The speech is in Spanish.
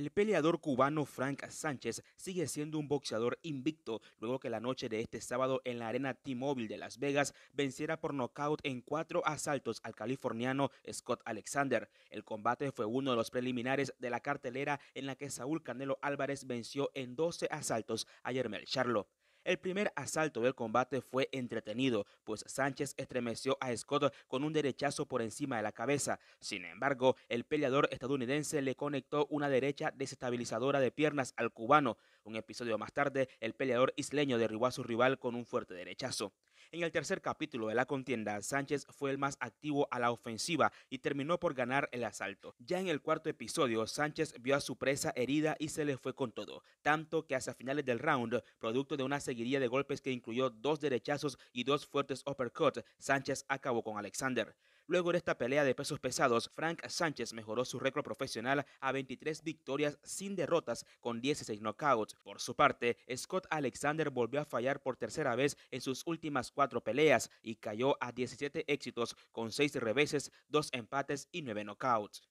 El peleador cubano Frank Sánchez sigue siendo un boxeador invicto luego que la noche de este sábado en la arena T-Mobile de Las Vegas venciera por nocaut en cuatro asaltos al californiano Scott Alexander. El combate fue uno de los preliminares de la cartelera en la que Saúl Canelo Álvarez venció en 12 asaltos a Yermel Charlo. El primer asalto del combate fue entretenido, pues Sánchez estremeció a Scott con un derechazo por encima de la cabeza. Sin embargo, el peleador estadounidense le conectó una derecha desestabilizadora de piernas al cubano. Un episodio más tarde, el peleador isleño derribó a su rival con un fuerte derechazo. En el tercer capítulo de la contienda, Sánchez fue el más activo a la ofensiva y terminó por ganar el asalto. Ya en el cuarto episodio, Sánchez vio a su presa herida y se le fue con todo, tanto que hasta finales del round, producto de una seguidilla de golpes que incluyó dos derechazos y dos fuertes uppercuts, Sánchez acabó con Alexander. Luego de esta pelea de pesos pesados, Frank Sánchez mejoró su récord profesional a 23 victorias sin derrotas con 16 knockouts. Por su parte, Scott Alexander volvió a fallar por tercera vez en sus últimas cuatro peleas y cayó a 17 éxitos con 6 reveses, 2 empates y 9 knockouts.